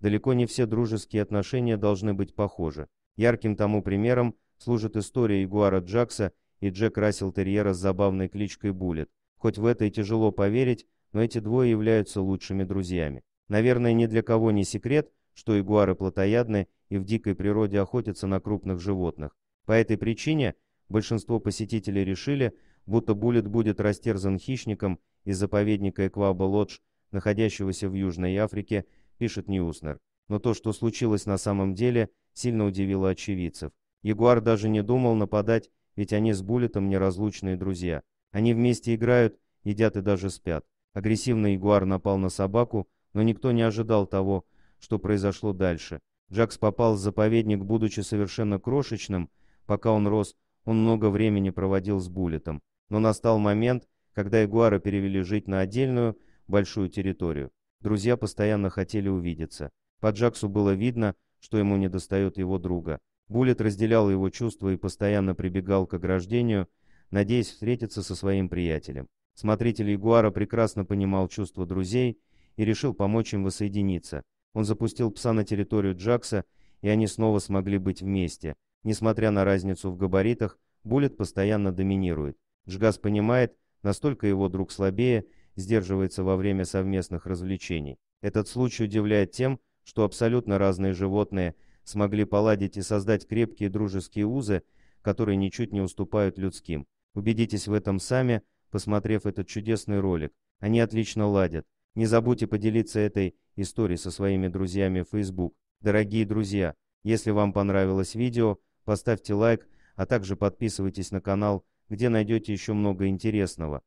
Далеко не все дружеские отношения должны быть похожи. Ярким тому примером служит история Ягуара Джакса и Джек Рассел Терьера с забавной кличкой Буллет. Хоть в это и тяжело поверить, но эти двое являются лучшими друзьями. Наверное, ни для кого не секрет, что ягуары плотоядны и в дикой природе охотятся на крупных животных. По этой причине большинство посетителей решили, будто Буллет будет растерзан хищником из заповедника Экваба Лодж, находящегося в Южной Африке, пишет Ньюснер. Но то, что случилось на самом деле, сильно удивило очевидцев. Ягуар даже не думал нападать, ведь они с Буллетом неразлучные друзья. Они вместе играют, едят и даже спят. Агрессивный ягуар напал на собаку, но никто не ожидал того, что произошло дальше. Джакс попал в заповедник, будучи совершенно крошечным. Пока он рос, он много времени проводил с Буллетом. Но настал момент, когда ягуара перевели жить на отдельную, большую территорию. Друзья постоянно хотели увидеться. По Джаксу было видно, что ему недостает его друга. Буллет разделял его чувства и постоянно прибегал к ограждению, надеясь встретиться со своим приятелем. Смотритель Ягуара прекрасно понимал чувства друзей и решил помочь им воссоединиться. Он запустил пса на территорию Джакса, и они снова смогли быть вместе. Несмотря на разницу в габаритах, Буллет постоянно доминирует. Джгас понимает, настолько его друг слабее, сдерживается во время совместных развлечений. Этот случай удивляет тем, что абсолютно разные животные смогли поладить и создать крепкие дружеские узы, которые ничуть не уступают людским. Убедитесь в этом сами, посмотрев этот чудесный ролик. Они отлично ладят. Не забудьте поделиться этой историей со своими друзьями в Facebook. Дорогие друзья, если вам понравилось видео, поставьте лайк, а также подписывайтесь на канал, где найдете еще много интересного.